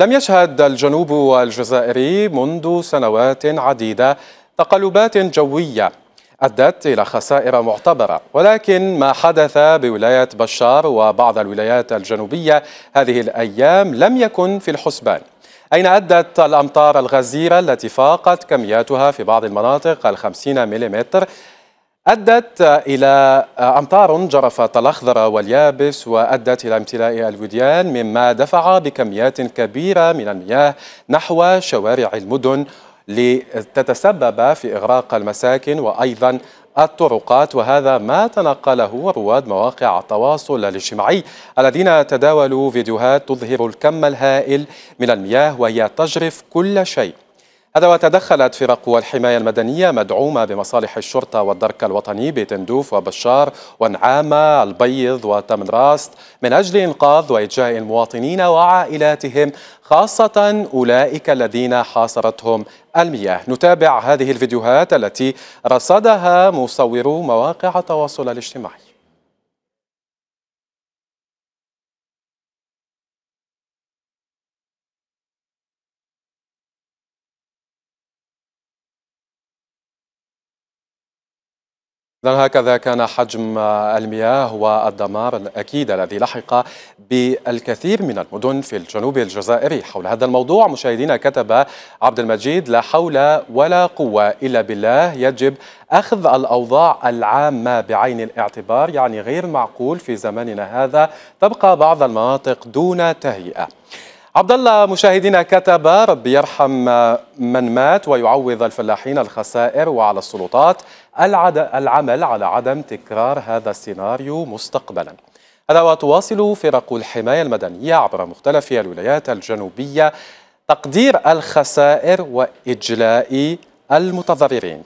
لم يشهد الجنوب الجزائري منذ سنوات عديدة تقلبات جوية أدت إلى خسائر معتبرة ولكن ما حدث بولاية بشار وبعض الولايات الجنوبية هذه الأيام لم يكن في الحسبان أين أدت الأمطار الغزيرة التي فاقت كمياتها في بعض المناطق الخمسين مليمتر أدت إلى أمطار جرفت الأخضر واليابس وأدت إلى امتلاء الوديان مما دفع بكميات كبيرة من المياه نحو شوارع المدن لتتسبب في إغراق المساكن وأيضا الطرقات وهذا ما تنقله رواد مواقع التواصل الاجتماعي الذين تداولوا فيديوهات تظهر الكم الهائل من المياه وهي تجرف كل شيء هذا وتدخلت فرق الحماية المدنية مدعومة بمصالح الشرطة والدرك الوطني بتندوف وبشار ونعامة البيض وتمن راست من أجل إنقاذ وإجاء المواطنين وعائلاتهم خاصة أولئك الذين حاصرتهم المياه نتابع هذه الفيديوهات التي رصدها مصورو مواقع التواصل الاجتماعي إذا هكذا كان حجم المياه والدمار الأكيد الذي لحق بالكثير من المدن في الجنوب الجزائري حول هذا الموضوع مشاهدينا كتب عبد المجيد لا حول ولا قوة إلا بالله يجب أخذ الأوضاع العامة بعين الاعتبار يعني غير معقول في زماننا هذا تبقى بعض المناطق دون تهيئة عبد الله مشاهدينا كتب رب يرحم من مات ويعوض الفلاحين الخسائر وعلى السلطات العمل على عدم تكرار هذا السيناريو مستقبلا هذا وتواصل فرق الحماية المدنية عبر مختلف الولايات الجنوبية تقدير الخسائر وإجلاء المتضررين